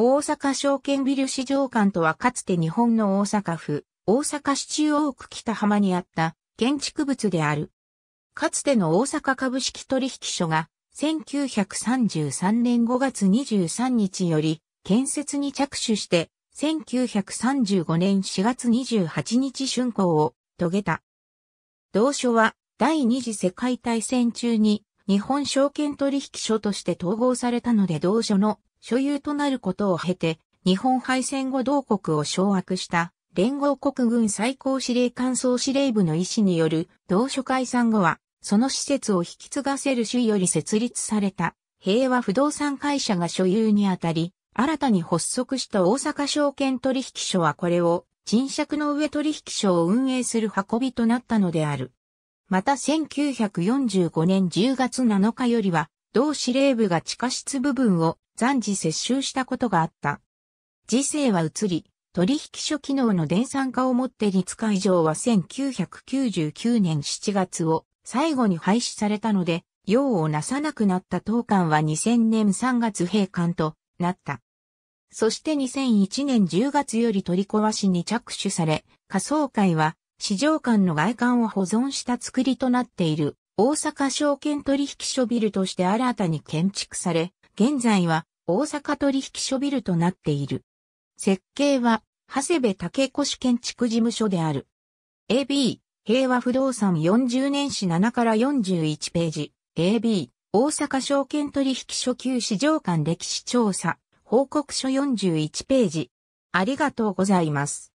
大阪証券ビル市場館とはかつて日本の大阪府、大阪市中央区北浜にあった建築物である。かつての大阪株式取引所が1933年5月23日より建設に着手して1935年4月28日竣工を遂げた。同書は第二次世界大戦中に日本証券取引所として統合されたので同書の所有となることを経て、日本敗戦後同国を掌握した連合国軍最高司令官総司令部の意思による同書解散後は、その施設を引き継がせる州より設立された平和不動産会社が所有にあたり、新たに発足した大阪証券取引所はこれを賃借の上取引所を運営する運びとなったのである。また1945年10月7日よりは同司令部が地下室部分を暫時接収したことがあった。時勢は移り、取引所機能の電算化をもって立会場は1999年7月を最後に廃止されたので、用をなさなくなった当館は2000年3月閉館となった。そして2001年10月より取り壊しに着手され、仮想会は市場間の外観を保存した作りとなっている。大阪証券取引所ビルとして新たに建築され、現在は大阪取引所ビルとなっている。設計は、長谷部武越建築事務所である。AB、平和不動産40年史7から41ページ。AB、大阪証券取引所旧市場間歴史調査、報告書41ページ。ありがとうございます。